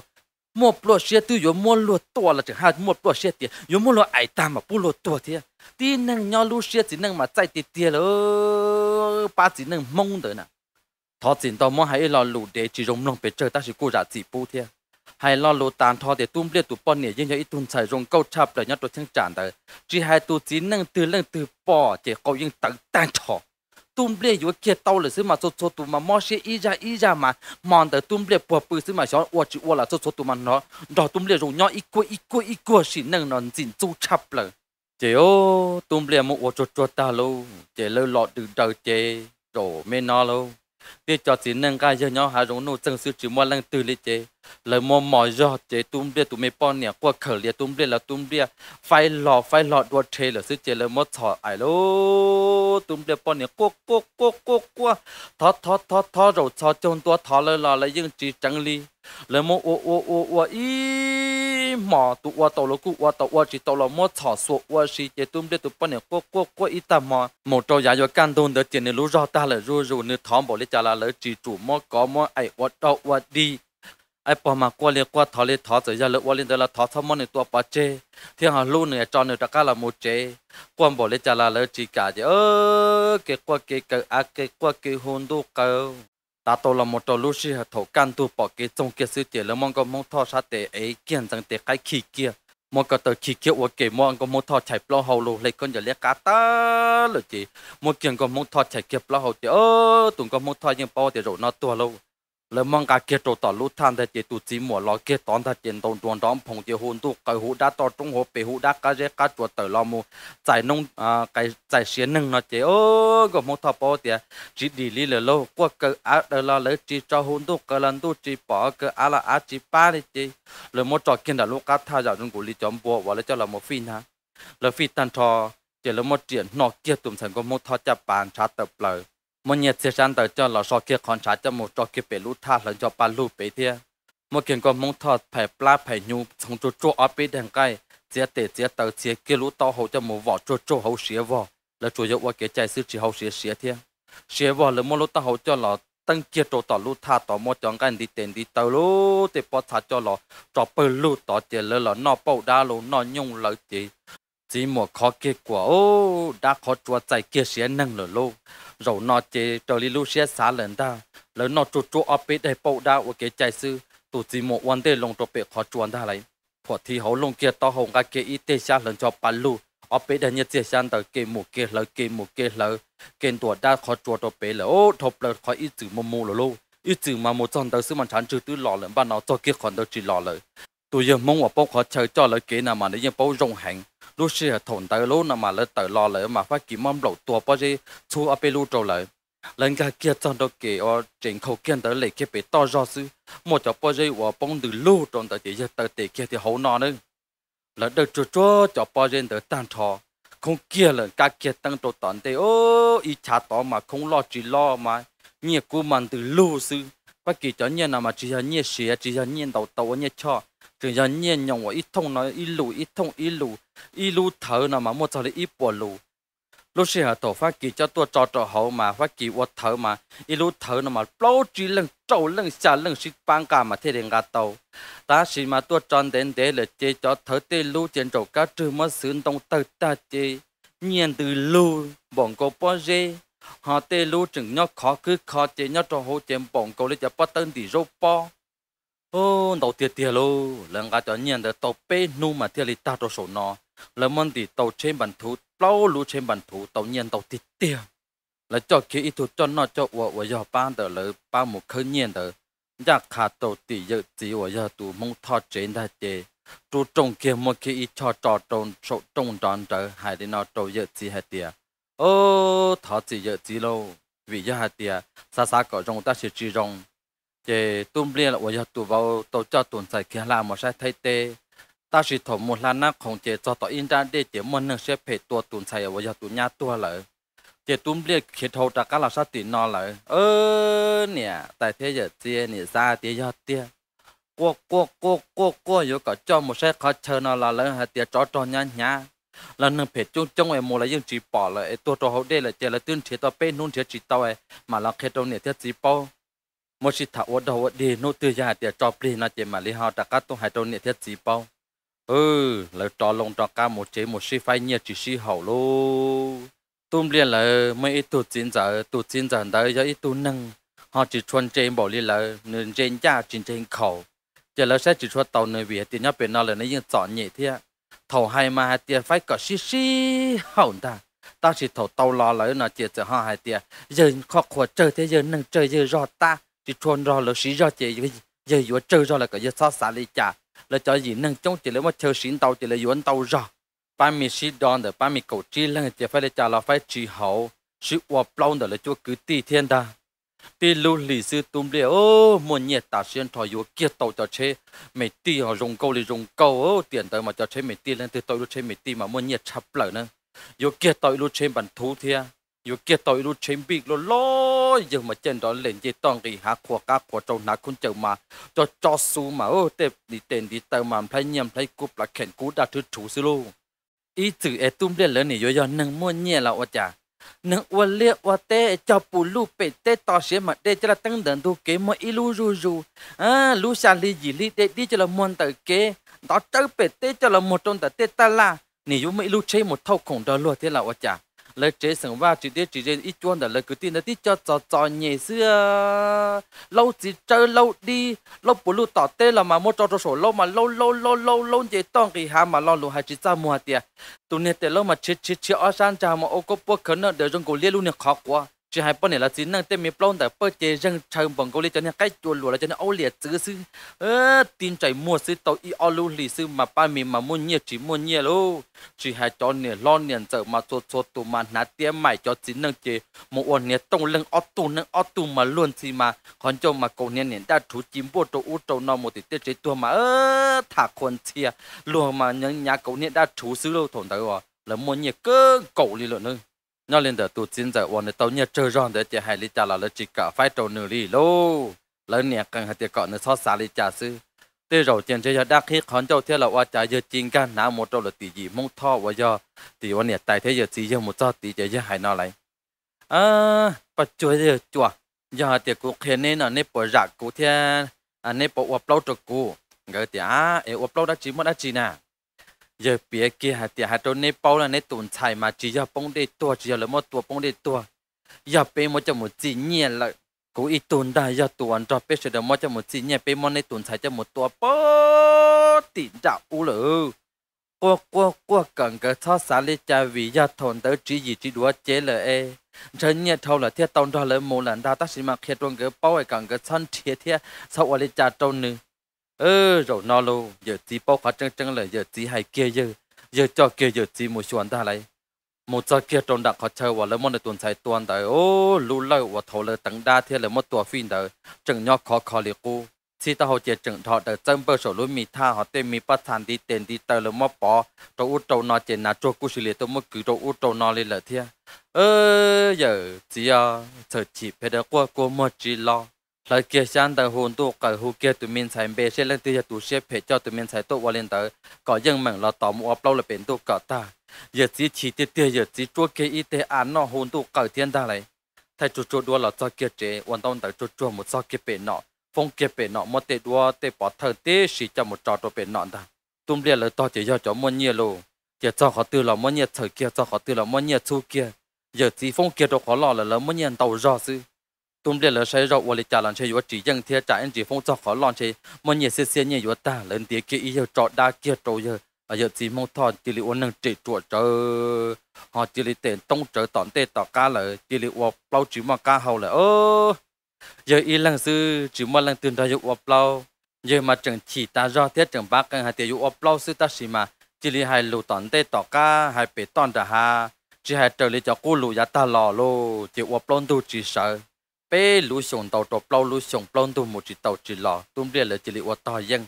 mua bùa xe tu yo mua lúa to là chẳng hạn mua bùa xe tiền yo mua lô ai ta mà bù lô to thế tí năng nhau lúa xe chỉ năng mà chạy tiền tiền lỡ ba chỉ năng mong được nè thọ chỉ tao mua hai lô lô để chỉ dùng lòng bể chơi ta chỉ cố giả chỉ bù thế hay lo lù tàn thọ để tung liệt tụ bọn nè nhưng nhớ ít tung xài rồng câu chập rồi nhớ tụ thằng chản đấy chỉ hai tụ chỉ năng từ năng từ bỏ chỉ câu nhưng tận tan thọ tum ble yu kia tao le sima so so tu ma mo she ija ija ma mon de tum ble po pu sima so wo chi wo la so so tu ma no do tum ble ru nyo i ku i ku i ku shi nang non jin zu chap le chế ô tum ble mo wo cho cho ta lo chế lo lo từ đầu chế rồi me nó lo để cho chỉ nâng cao cho nhau hà rung nô chân sư chỉ mua lăng từ lê chế เลยมอมอยอดเจตุ้มเรียตุ้มไม่ป้อนเนี่ยกว่าเขลียตุ้มเรียแล้วตุ้มเรียไฟหลอดไฟหลอดวัดเทหรือซื้อเจเลยมดถอดไอ้ลูตุ้มเรียป้อนเนี่ยกัวกัวกัวกัวกัวทอทอทอทอเราทอจนตัวทอเลยหล่อเลยยิ่งจีจังลีเลยมอโอโอโอโออีหมอตัววัวตัวลูกวัวตัววัวจีตัวเรามดถอดสววัวชีเจตุ้มเรียตุ้มป้อนเนี่ยกัวกัวกัวอีตาหมอหมอตัวยาโยกันโดนเดือดเจเนี่ยรู้รอตาเลยรู้รู้เนื้อท้องบอกเลยจ้าละเลยจีจู่มอก็มอไอ้วัดเอาวัดดี ai bỏ mà qua liền qua thọ liền thọ tới giờ lỡ qua liền đó là thọ thọ món này tua bà chế thì họ lưu này cho người tất cả là một chế qua bỏ lấy trả là lỡ chỉ cả chứ ơ cái qua cái cái à cái qua cái hôn đu cầu ta tô là một trò lúc sĩ hạt thổ can tu bỏ cái trong kia sư tiền lỡ mong có mong thọ sát tệ ấy kiên rằng tệ cái khí kia mong có tờ khí kia của cái mong có mong thọ chạy lo hậu lù lấy con giờ lấy cá ta rồi chị mong kiên có mong thọ chạy kia lo hậu thì ơ tụng có mong thọ nhưng bao thì rồi nó tua lâu แล้วมังกาเกตต่อลุท่านแต่เจตุจิหมัวลอเกตอนแต่เจนตรงตรงดอมพงเจฮุนตุกไกหูด้าต่อตรงหัวเปหูด้ากาเจกาตัวเตอลอมูใจนงอ่าไกใจเสียหนึ่งเนาะเจโอ้ก็มทปอเตียจิดีลีเลโลกวกอาเดลอเลจิจอฮุนตุกกลันตุจิปอกอาละอาจิปาดิจิเลยมจอกินดาลูกาท่าจากจงกุลีจอมบัวว่าแล้วเจ้าละมฟินฮะแล้วฟิตันทอเจแล้วมเตียนนอกเกียตุ่มสังก็มทอจะปานชาเตเปลือ một nhiệt thiết sản tới cho là so kia còn trả cho một cho kia bể lũ tha là cho ba lũ bể thiê một kiện có mong thọ phải pla phải nhu trong chỗ chỗ ở bên đằng cây chia tệ chia tàu chia kia lũ to hậu cho một vỏ chỗ chỗ hậu xía vỏ là chủ yếu qua cái chạy sư chỉ hậu xía xía thiê xía vỏ là một lũ to hậu cho là tăng kia chỗ tỏ lũ tha tỏ một chọn cái đi tiền đi tàu lũ thì bỏ thả cho là cho bể lũ tỏ tiền lỡ là nó bầu đa lũ nó nhung lợi chỉ chỉ một khó kết quả ô đã khó chúa chạy kia sẽ nâng lửa lô rồi nó chế trở lý lưu sẽ xả lần ta lớn nó chúa chúa áp bếp đầy bầu đa của cái chạy sư tụ chỉ một quan đề lông trọ bếp khó chúa ta lấy phỏ thi hậu lông kia to hồng cái kê y tế xa lần cho bà lưu áp bếp đầy nhật chế xa tờ kê một kê lỡ kê một kê lỡ kênh tùa đa khó chúa trọ bếp lỡ ô thộp lỡ khó y chữ mô mô lỡ lô y chữ mà một trong tờ sư mà chán chữ tư lọ lỡ bà nó cho kê khoản tờ chỉ lọ lỡ tụi giờ mong ở bốc khó chơi cho lỡ kê nào mà nó giờ bốc rộng hành lúc xưa thổn tới lúc nào mà lỡ tới lo lỡ mà phải kiếm mâm lẩu tua bao giờ chú ở bên lúc trâu lỡ lần cái kia trong đó kể ở ờ, trên khâu kia tới lấy cái bể to do sư một chỗ bao giờ ở bông từ lúc trong tới chỉ tới tới kia thì hậu nọ nữa lỡ được chúa chúa cho bao giờ tới tan thọ không kia lần cả kia tăng tổ tận thế ô ý cha tỏ mà không lo chỉ lo mà nhiều cú mình từ lúc sư bất kỳ chỗ nhiên nào mà chỉ là nhiều sự chỉ là nhiều đầu đầu nhiều cho cái nhà nhiên nhộng và ít thông nó ít lù ít thông ít lù ít lù thở mà mua cho lấy ít bỏ lúc xưa hả phát kỳ cho tôi trò trò hậu mà phát kỳ vật thở mà ít lù thở nó mà lâu chỉ lần trâu lần xa lần xịt băng mà thế đến gà tàu ta xịt mà tôi tròn đến để cho thở tê lù trên trầu cá trừ mất sướng tông tơ ta chế nhiên từ lù bọn cô bỏ dê họ tê chừng nhóc khó cứ khó chế nhóc cho hậu chém bọn cô lấy cho bắt tân thì rô po ô đầu tiệt tiệt luôn. lần cả cho nhận được tàu bê nu mà tiệt lì ta đồ sổ nó Lần món thì tàu trên bản thủ lâu lũ trên bản thủ tàu nhận tàu tiệt tiệt là cho kia ít cho nó cho vợ vợ giờ ban đờ là ba một khơi nhận đờ ra dạ khá tàu tỷ giờ tỷ vợ giờ tụ mong thọ trên đại chế tụ trồng kia một kia ít cho trò trồng trồng trồng đòn đờ hai đi nó trồng giờ tỷ hai tiệt ô thọ tỷ giờ tỷ lâu vì giờ hai tiệt xa xa có rong ta sẽ chỉ rong chế tôm liên là giờ tụ vào tổ cho tuần sai kia là một sai thay tê ta chỉ thổ một là nát không chế cho tàu in ra để chế một nâng sẽ phải tua tuần sai ở giờ tụ nhà tua lại chế tôm liên khi thâu ta các là sao tiền nó lại ơ nè tại thế giờ tia nè ra tia giờ tia cô cô cô cô cô yêu cả cho một sai khó chờ nó là lớn hay tia cho cho nhá nhá là nâng phải chung chung em mua là những chỉ bỏ lại tua cho hậu đây là chế là tương chế tao bên nôn chế chỉ tao mà là khi đâu nè tia chỉ bao มชิถาวดาวดีนุตยาเตียจอบลีนาเจมาลีฮาตะกัดต้องหายตัวเนี่ยเทียสีเป้าเออแล้วจอลงจอกาหมดเจหมดชีไฟเนี่ยจีชีเห่าโลตุ้มเรียนเลยไม่อีตัวจินจ๋าตัวจินจ๋าได้ยาอีตัวหนึ่งฮาจีชวนเจมบอกเรียนเลยเนินเจนยาจินเจนเขาจะแล้วใช้จีชวนเตาเนยเวียตีเนี่ยเป็นนอเลยนี่ยังจอเนี่ยเทียเท่าให้มาเตียไฟก็ชีชีเห่าได้ตาสิเท่าเตาลอเลยนะเจียจะห้าหายเตียยืนข้อขวดเจอเตียยืนหนึ่งเจอยืนรอตา thì trôn ra là sĩ ra chị giờ vừa trừ ra là cái giờ sát xả đi chả là cho gì năng chống chỉ lấy mà chờ xin tàu chỉ là yuan tàu ra ba mươi sĩ đòn để ba mươi cầu chi lăng chỉ phải là chả là phải trì hậu sự hòa plong đó là chúa cứ tì thiên ta tì lưu lì sư tùm lìa ô muốn nhiệt tả xuyên thò yuan kia tàu cho chế mày tì họ dùng câu thì dùng câu ô tiền tới mà cho chế mày tì lên từ tôi lúc chế mày tì mà muốn nhiệt chập lở nữa yuan kia tôi lúc chế bản thú thiên อยู่เกี่ยต่อยรูเชมบิกลลอยยังมาเจนดอนเล่นยี่ต้องรีหาขวากาขวาเจ้านาคุณเจ้ามาจอจอสูมาโอ้เต็บดีเต็นดีเติมมันพลายเงียมพลายกุบละแข่นกูดาทุถูสิลูอีจือเอตุ้มเล่นเลยนี่ยอยอนึงม้วนเนี่ยละว่าจ้านึงวันเลี้ยว่าเต้เจ้าปู่ลูเป็ดเต้ต่อเสียมาเต้จะละตั้งเดินดูเกมอีลูรูรูอ่าลูซาลียีลีเต้ดีจะละมวนเตอเกต่อเจ้าเป็ดเต้จะละหมดจนแต่เต้ตาลานี่ยูไม่รู้ใช้หมดเท่าของดอลลวดที่ละว่าจ้า lấy chế sản và chỉ để chỉ để ít chuông đã lấy cứ tin là đi cho cho cho nhẹ xưa lâu chỉ chơi lâu đi lâu bù lù tỏ tê là mà mua cho cho sổ lâu mà lâu lâu lâu lâu lâu chỉ tông cái hà mà lo lù hai chỉ sao mua tiền tụi nè tê lâu mà chết chết chết ở sang cha mà ô cốp có khấn khẩn để dùng cổ liên luôn nè khó quá chỉ hai bọn này là chỉ năng tên mình plon tại bơi chơi răng chàng bằng câu lý cho nên cái chuột lùa là cho nên ô liệt chữ sư ờ tin chạy mua sư tàu y ô lưu lì sư mà ba mình mà mua nhiều chỉ mua nhiều lô chỉ hai cho nè lo nè sợ mà số số tụ mà nát tiêm mày cho chỉ năng chế một ổn nè tông lưng ót tụ năng ót tụ mà luôn gì mà còn cho mà cậu nè nè đã chú chim bộ tụ u tụ nó một tí tết chế tụ mà ờ thả quần chia luôn mà nhân nhà cậu nè đã chú sư lô thổn tới rồi là mua nhiều cơ cậu đi luôn nữa nó lên được tụt chín giờ uống để tàu nhớ chơi rong để chơi hai lít trà là lấy chỉ cả phải trầu nửa lì lô lấy nhẹ cần hai tiệc cọ nửa xót xa lít trà sư tê rồi tiền chơi đã khi khán châu thiết là qua trà giờ chín gan nã một trầu là tỷ gì mông thọ và giờ tỷ uống nhẹ tài thế giờ gì giờ một trầu tỷ giờ giờ hai nó lại à bắt chuối giờ chua giờ tiệc cũng khen nên là nếp bỏ rạc cũng thiên, à nếp bỏ uống lâu trầu cũng cái tiệc à uống lâu đã chín mất đã chín à giờ bia kia hạt tiền hạt đâu nè bao là nè tồn tại mà chỉ giờ bông để to chỉ giờ là một tua bông để to, giờ bé một cho một chỉ nhẹ là cố ý tồn tại giờ tua anh cho bé sẽ được một cho một chỉ nhẹ bé một nè tồn tại cho một tua bó tiền đạo u lử qua qua qua cần cái thao xả lấy cha vì giờ thôn tới chỉ gì chỉ đùa chế là e chân nhẹ thâu là thiết tông ra lấy một lần đa tác sĩ mà khi trong cái bao ấy cần cái thân thiết thiết sau ở lấy cha trong nữa ơ rồi nó lâu giờ tí bao khá chân chân là giờ tí hay kia giờ giờ cho kia giờ tí một xuân ta lại một cho kia trong đặc khó chơi và lấy món tuần sai tuần đời ô lũ lâu và thầu lời tận đa thiên lấy một tuần phim đời chừng nhau khó khó liệt cu chỉ ta họ chỉ chừng thọ đời chân bơ sổ lũ mì tha họ tên mì bắt thàn đi tên đi tờ lấy mất bỏ trâu út trâu nó chỉ nà trâu cú xử liệt tôi mất cứ trâu út trâu nó lên lời thiên ơ giờ chỉ à giờ chỉ phải được qua cô mất chỉ lo là kia chan ta hồn tu cả hu kia tụi mình sai bê sẽ lên từ giờ tụi sẽ phê cho tụi mình sai tu vào lên tới có dân mạng là tóm ốp lâu là bên tu cả ta giờ chỉ chỉ tiết tiết giờ chỉ chua kia ít thế ăn nó hôn tu cả thiên ta này thay chua chua đua là cho kia chế hoàn toàn tới chua chua một cho kia bên nọ phong kia bên nọ một tê đua tê bỏ thở tê xì cho một trò cho bên nọ ta tụm liền là to chỉ do cho muốn nhiều lù giờ cho họ từ là muốn nhiều thời kia cho họ từ là muốn nhiều chu kia giờ chỉ phong kia cho khó lò là lớn muốn nhiều tàu rõ sư tụm liên lỡ sai rau vali trả lần chơi vừa chỉ dân thiệt trả anh chỉ phong cho khó lần chơi mà nhiều xe xe nhiều vừa ta lên tiếc kia yêu trọ da kia trâu giờ ở giờ chỉ mong thọ chỉ liệu năng chỉ trụ chờ họ chỉ liệu tiền tông chờ tọn tê tọt cá lỡ chỉ liệu vợ bao chỉ mà cá hầu lỡ ơ giờ y lần sư chỉ mà lần tiền ra dụ vợ bao giờ mà chẳng chi ta do thiết chẳng bác cần hai tiền dụ vợ bao sư ta xí mà chỉ liệu hai lù tọn tê tọt cá hai bể tọn đã ha chỉ hai trời liệu cho cô lù giá ta lò lô chỉ vợ bao tu chỉ sợ bê lũ sùng tàu trộn plau lũ sùng plau tụ một chỉ tàu chỉ lò tụm riêng là chỉ lì ô tàu yên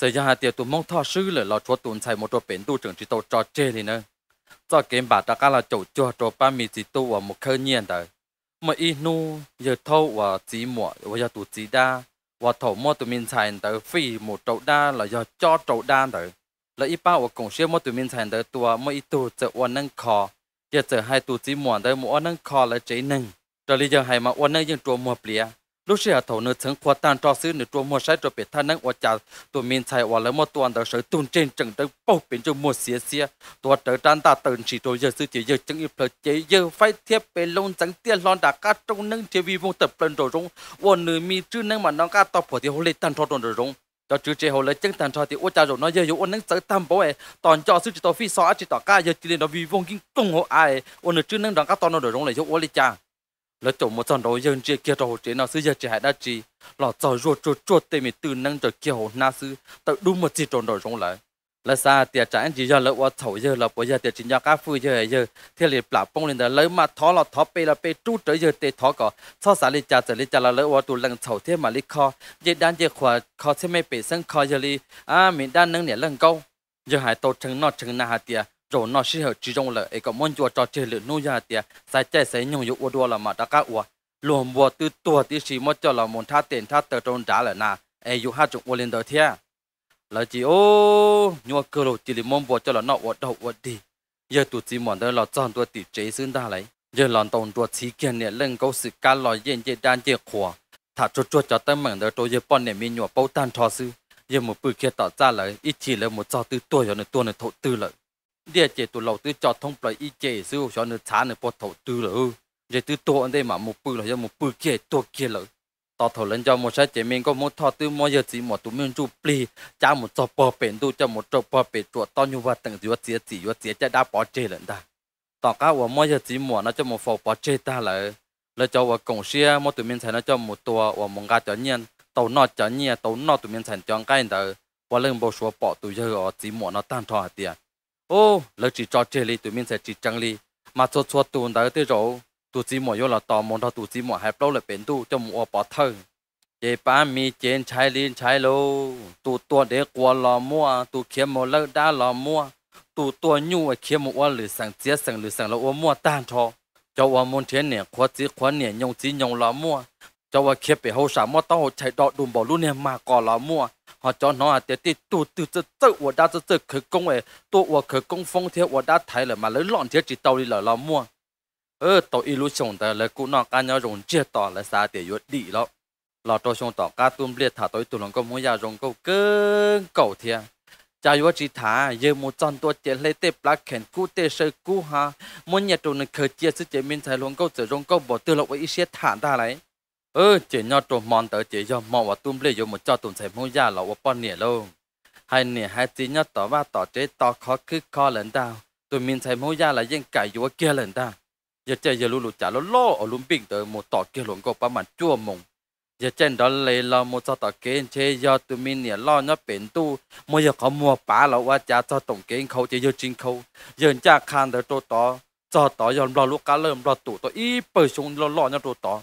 giờ giờ hai tiệt tụm mong thọ sư là lò chúa tụm chạy một trộn bến tụ trưởng chỉ tàu cho chê thì nữa cho kiếm bà ta cả là chỗ cho trộn ba mì chỉ tụ ở một khơi nhiên đời mà ít nu giờ thâu và chỉ mỏ và giờ tụ chỉ đa và thổ mua tụi mình xài tới phi một trậu đa là giờ cho trậu đa tới là ít ba và cùng xe mua tụi mình xài tới tua mà ít tụ chợ quan nâng khó giờ chợ hai tụ chỉ mỏ tới mua nâng khó là chế nâng trở lại giờ hay mà ôn nơi dân trộm mua bìa lúc xưa thầu nơi thắng qua tan cho xứ nơi trộm mua sai trộm biệt than năng ôn trả tụi mình chạy ôn lấy một toàn đời sở tuôn trên trận đất bao biển cho mua xía xía tụi trở tan ta tận chỉ tụi giờ sư chỉ giờ chẳng ít lời chế giờ phải thiếp bề lông chẳng tiền lon đã cá trong nâng chế vi vùng tập lần rồi rong ôn nơi mi chứ nâng mà nó cá tao phổ thì hồ lê tan cho rồi rong cho chữ chế hồ lấy chân tàn cho thì ô e. cha rồi nó giờ ôn nâng sợ tam bố ấy toàn cho sư chỉ tao phi xóa chỉ tao ca giờ chỉ lên nó vì vùng kinh công hộ ai ôn nơi chứ nâng đằng cá tao nó rồi rong lại cho ô lê cha แล้วจบมาจนเรายังเจียเกี่ยวเราเจนาซื้อยาเจียหายได้จีหล่อจอรัวจัวจัวเต็มตื่นนั่งจะเกี่ยวน่าซื้อแต่ดูมาจีจนเราจงเลยแล้วซาเตียจ่ายจียาแล้วว่าเถาเยอะแล้วปอยาเตียจินยากาฟื้เยอะเยอะเที่ยเลยปราบปงเลยแต่เลยมาท้อหล่อท้อไปแล้วไปจู้เจอเยอะเตะท้อก่อชอบสาลิจ่าเจริจ่าแล้วว่าตัวหลังเถาเที่ยมาลิคอเย็ดด้านเย็ดขวาคอเที่ยไม่เปะซึ่งคอเยลีอ่ามีด้านนึงเนี่ยเรื่องเก้าเยอะหายโตถึงนอดถึงนาฮาเตีย rồi nó sẽ hiểu chỉ trong là ai cái muốn chùa trò chơi lửa nuôi gia thì sai chạy sai nhung yếu đua là mà đã cá ua luôn bùa từ tua thì chỉ mất cho là muốn thắt tiền thắt tờ trong trả là na ai yếu hát chúng ua lên đời thia là chỉ ô nhua cơ lộ chỉ là mong bùa cho là nó ô đầu ô đi giờ tụi chỉ muốn đó là chọn tụi tỷ chế xứng ta lấy giờ lòng tổng tụi chỉ kiện này lên câu sự cá lo yên yên đan yên khoa, thả chuột chuột cho tâm mừng đời tôi giờ bọn này mình nhua bao tan thọ sư giờ một bữa kia tỏ ra lại ít chỉ là một trò từ tuổi rồi này tuổi này thổ tư lại địa chế tụ lầu tư cho thông bởi y chế sư cho nữ chán nữ bộ thổ tư lỡ chế tư tổ anh đây mà một bự là một bự chế tổ kia lỡ tao thổ lên cho một sai chế mình có một thọ tư mua giờ chỉ một tụ mình chụp pli cha một cho bò bền tu cho một cho bò bền chuột tao như vậy từng dưới chế chỉ dưới chế cha đã bỏ chế lần ta tao cá của mua giờ chỉ mua nó cho một phò bỏ chế ta lỡ lỡ cho của cổng xe một tụ mình thành nó cho một tua của một gà cho nhiên tàu nọ cho nhiên tàu nọ tụ mình thành cho cái đó và lên bộ số bỏ tụ giờ chỉ mua nó tan thọ tiền ô lỡ chỉ cho chơi li tụi mình sẽ chỉ trăng li mà cho cho tụi đã tới rồi tụi chỉ mua yếu là tò mò đó tụi chỉ mua hẹp lâu lại bền tu cho mua bỏ thơ chế ba mi chén chai liên chai lô tụi tua để qua lò mua tụi kia mua lỡ đã lò mua tụi tua nhu ở kia mua lử sang chia sang lử sang lỡ mua tan cho cho qua môn thiên nè khóa chỉ khóa nè nhông chỉ nhông lò mua cho qua kia bị hậu sản mua tao chạy đọ đùm bỏ luôn nè mà cò lò mua họ cho nó à tiền tiền tu tu tự tự của đã tự tự khởi công ấy tu công phong thế của đã thấy là mà lấy lọn thế chỉ tàu đi mua ờ tàu illusion ta là cũng nó cá nhau rồng chia tỏ là xa tiền yếu đi lo lo cho xong tỏ cá tuôn liệt thả tới tụi lòng có muốn ra rồng câu cơn cầu thiệt cha yếu chỉ thả giờ một trăm tuổi trẻ lấy tép lá khen cú tê sơ cú ha muốn nhà tụi nó khởi chia sự chế minh thái luôn câu tự rồng câu xe thả ra lại เออเจียนอตัวมอนเตอเจียนอมมองว่าตุ้มเลี้ยมหมดจอตุ่มใส่มูยาเราว่าป้อนเนี่ยลูกให้เนี่ยให้จีนอต่อว่าต่อเจ๊ต่อคอคือคอเหลินดาวตัวมินใส่มูยาเรายังไก่อยู่ว่าเกีืยเหลินดาวอย่าเจอย่ารู้หลุดจ่าแล้วโล่อลุมบิงเตอหมดต่อเกีืยหลวงก็ประมาณจั่วมง อย่าเจนดอนเลยเราหมดจอต่อเกี้ยเชยยอตัวมินเนี่ยล่อเนาะเป็นตู้มวยาเขามัวป๋าเราว่าจ่าจอตรงเกี้ยเขาจะยืนจริงเขาเยินจาาคานเตอตัวต่อจอต่อยอมรอลูกกาเริ่มรอตู่ตัวอีเปิดชงรอรอเนาะตัวต่อ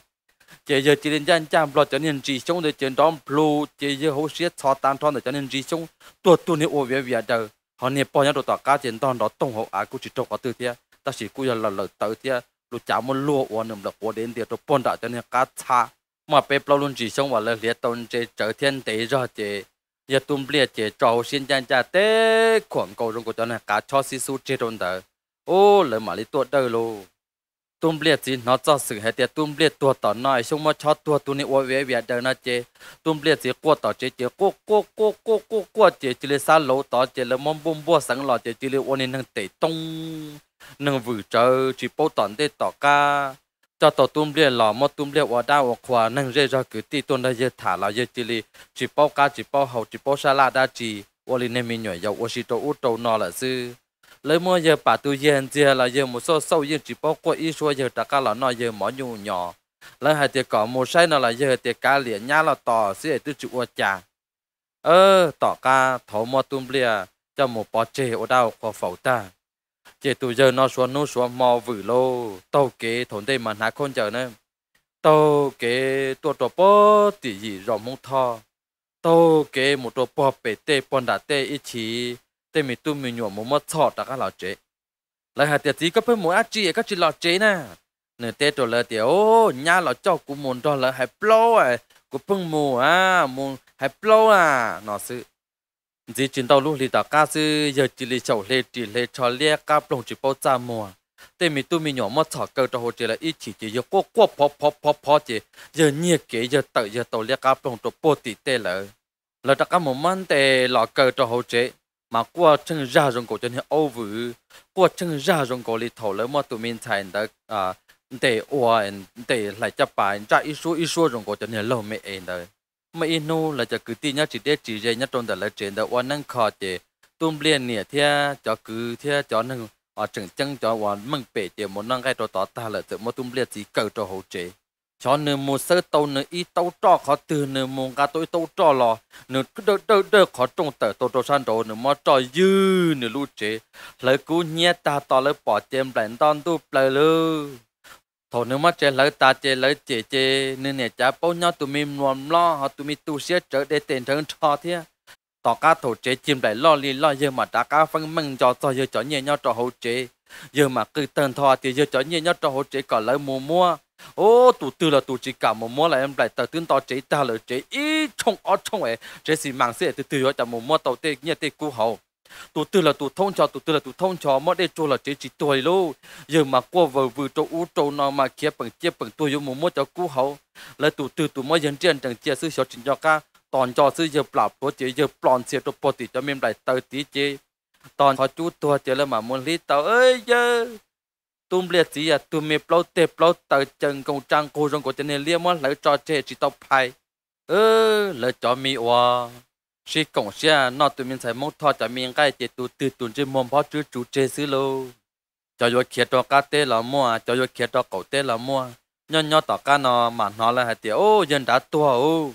chế giờ chỉ đến dân chạm lo cho nên chỉ chung để chiến đom blue chế giờ hồ trợ cho tan thon để cho nên chỉ trong tuột tuột ô về về đời họ nè bao nhiêu đồ tọa cá chiến đom đó tung hộ à cũng chỉ trong có tư thế ta chỉ cũng là lợi tới thế lu chạm muốn lúa ổn nằm là ổn đến thì tôi bón đã cho nên cá cha mà bé bao luôn chỉ chung và là liệt tôn chế trở thiên tế ra chế giờ tụm liệt chế trâu xin chân cha tế khoảng cầu trong của cho nên cá cho xí xú chế đồn đời ô lời mà lý tuột đời luôn tum liệt gì nó cho sự hết, tiệt tum liệt tua tỏ nói xong mà cho tua tu này ôi về về đời nó chế tum liệt gì qua tỏ chế chế cô cô cô cô cô qua chế chỉ là sao lỗ tỏ chế là mong bông bua sáng lò chế chỉ là ôn nên tệ tông nên vừa chờ chỉ bố tọn để tỏ ca cho tỏ tum liệt lò mà tum liệt ở đâu ở khoa nên rơi ra cứ ti tuần đây thả là giờ chỉ là chỉ bố ca chỉ bố hậu chỉ bố sa la đa chỉ ôn nên mình nhảy dầu ôn chỉ tàu út tàu nọ là sư lấy mua giờ bà tu yên giờ là giờ một số sâu yên chỉ bao quát ít số giờ tất cả là nó giờ mỏ nhung nhỏ lấy hai tiệc cỏ một sai nó là giờ tiệc cá liền nhá là tỏ sẽ tự chịu ở cha, ơ tỏ cá thổ mua tum bia cho một bó chè ở đâu có phẫu ta chỉ tu giờ nó xuống nó xuống mò vử lô tàu kế thốn đây mà nãy con chờ nè, tàu kế tua tua bó tỷ gì rộng mông thò tàu kế một tua bó bể tê bọn đã tê ít chỉ แต่มีตู้มีหนวดมุมมาถอดตาก็หล่อเจ๊เลยหาเตี๋ยจีก็เพิ่มหมูอาจีก็จีหล่อเจ๊นะเนื้อเต้ตัวเลยเตี๋ยวย่าหล่อเจ้ากูมุนตัวเลยหายปล้อยกูเพิ่งหมูอ่ะมุนหายปล้อยอ่ะนอซื้อจีจินเต้าลูกลีตาก้าซื้อเยอะจีลีเจ้าเลจีเลชอเลียก้าปลงจีเป้าจ้ามัวเต่มีตู้มีหนวดมาถอดเกิดตัวหัวเจเลยอีจีเจเยอะกวกวพอพอพอพอเจเยอะเงียเก๋เยอะเตยเยอะเตาเลียก้าปลงตัวโปติเต้เลยแล้วตะก้าหมูมันเต่หล่อเกิดตัวหัวเจ mà qua chân ra rong cổ chân hiện ô vự qua chân ra rong cổ li thầu lỡ mà tụi mình thành đã à để ủa để lại cho bài ra ít số ít số rong cổ chân hiện lâu mới ăn được mà ít inu là cho cứ tin nhá chỉ để chỉ dây nhá trong đó là chuyện đó quan năng khó chế tụm liền nè thia cho cứ thia cho năng à, ở chừng chân cho quan mừng bể chế muốn năng cái đó tỏ ta là tụi mình liền chỉ cầu cho hỗ trợ cho nên một sơ tàu nữa ít tàu trọ khó từ nữa một cái tôi tàu trọ lò nữa cứ đơ đơ đỡ khó trông tờ tàu trọ san đồ nữa mà trọ dư nữa lú chế lời cú nhẹ ta tỏ lời bỏ chém lạnh đòn tu lời lư thổ nữa mà chế lời ta chế lời chế chế nên nè cha bao nhau tụi mình nuông lo họ tụi mình tu sửa trở để tiền thân cho thế tỏ cá thổ chế chim lại lo li lo giờ mà đá cá phân măng cho cho giờ cho nhẹ nhau cho hậu chế giờ mà cứ tên thọ thì giờ cho nhẹ nhau cho hậu chế còn lời mua mua ô tụ tư là tụ chỉ cả một món là em lại tờ tương to chế ta là chế ít trong ở trong ấy chế gì mang sẽ từ từ rồi tao một món tàu tê nhẹ tê cú hậu tụ tư là tụ thông cho tụ tư là tụ thông cho mất đây chỗ là chế chỉ tuổi lô giờ mà qua vừa vừa chỗ u chỗ nào mà kia bằng kia bằng tuổi dùng một món cho cú hậu là tụ tư tụ mới dân trên chẳng chia sự sở chính cho ca toàn cho sự giờ bảo của chế giờ plon sẽ cho bỏ tỉ cho mình lại tờ tí chế tòn họ chú tua chế là mà muốn lý tao ơi giờ tùm liệt gì à tùm mì plau tê plau tờ chân công trang cô rong của tên này liêm món lấy cho chê chỉ tao phải ơ lấy cho mi oa chỉ cổng xe à, nó tụi mình phải mong thọ cho mình cái chế tụ tự tụi trên mồm phó chứ chủ chế xứ lô cho vô kia cho cá tê là mua cho vô kia cho cậu tê là mua nhỏ nhỏ tỏ cá nó mà nó là hai tiểu ô dân đã tua ô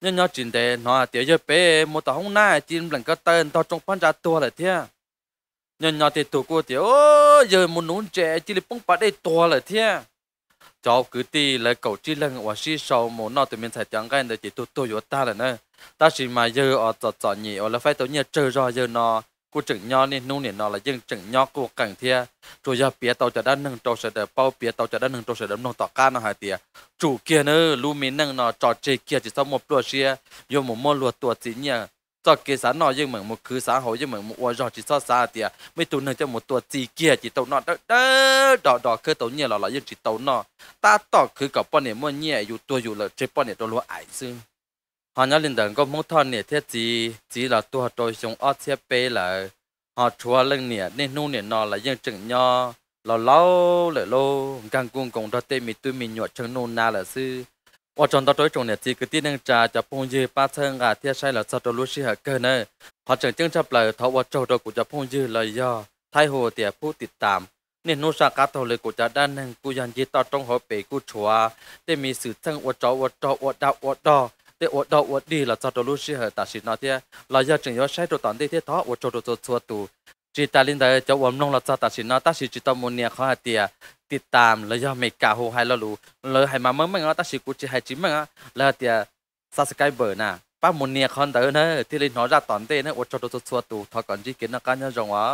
nhỏ nhỏ chuyện tê nó tiểu giờ bé một tỏ không nai chim lần có tên tao trong phân ra tua là thế nhỏ nhỏ thì tụ cô thì ô giờ một nón trẻ chỉ là bông bát đây to là thế cháu cứ ti lại cậu chỉ là ngựa sĩ sau một nọ tụi mình sẽ chẳng cái để chỉ tụ tụ vô ta là nữa ta chỉ mà giờ ở tọt tọt nhỉ ở là phải tổ nhà chơi rồi giờ nó cô chừng nhỏ nên nung nên nó là dân chừng nhỏ cô cảnh thế rồi giờ bia tàu cho đã nâng tàu sẽ đỡ bao bia tàu cho đã nâng tàu sẽ đỡ nông tọt cá nó hai tia chủ kia nữa lưu mình nâng nó trò chơi kia chỉ sau một đôi xe vô một mô lụa tuột gì nhỉ จอกเกสานอยังเหมือนมุคือสาหอยังเหมือนมัวยอดจิตซอซาเตียไม่ตุนหนึ่งจะหมดตัวจีเกียจิตตนอเด้อดอกดอกคือตัวเนี่ยหล่อหล่อยังจิตตนอตาตอกคือกับป้อนเนี่ยมันเนี่ยอยู่ตัวอยู่เลยเจ็บป้อนเนี่ยตัวรัวไอซึ่งหอนยาลินเดินก็มุ่งทอนเนี่ยเทจีจีหล่อตัวตัวชงออเทียเปเลยหอชัวเรื่องเนี่ยในนู่นเนี่ยนอหล่อยังจึงยอหล่อเล่าเลยโลกังกุ้งกงดอเตมีตุวมีหนวดชงนู่นนาเลยซื้อว่าจนตัวจงเนี่ยจีกตีนึงจะจะพงยืป้าเชิงอาเทียใช่หลัอจะตัวลูชิ่อเกินเนยพอจึงจึงจะเปล่าทว่าโจตัวกูจะพงยืเลยย่อไทยโหเตียผู้ติดตามนี่นุสากัวเลยกูจะด้านหนึ่งกูยันยีต่อตรงหัวเปกูชัวได้มีสื่อเชิงวดจออวดจออวดดาวอาดาอได้อวดดออวดดีหลัอจะตัวลู้ชื่อตัดสินนาเทียเราอยาอจึงยอใช้ตัวตอนที่เทียท้วโจตัวตัวตัวตูจีตาลินเดจะวมลงหลัอจะตัดสินนาตัดสินจิตตมุนเนี่ยข้าเตียติดตามแล้วยอมเมกาโฮให้เรารู้ เลยให้มาเมื่อไม่งตั้งสิกุจิให้จิ้มมื่งแล้วเดียซัสกายเบอร์น่ะป้ามุนเนียคอนเตอร์เนอ์ที่เลยนอจากตอนเต้เนอโอดจดตัวตัวตัวทอก่อนจีกินนักการยังจังวะ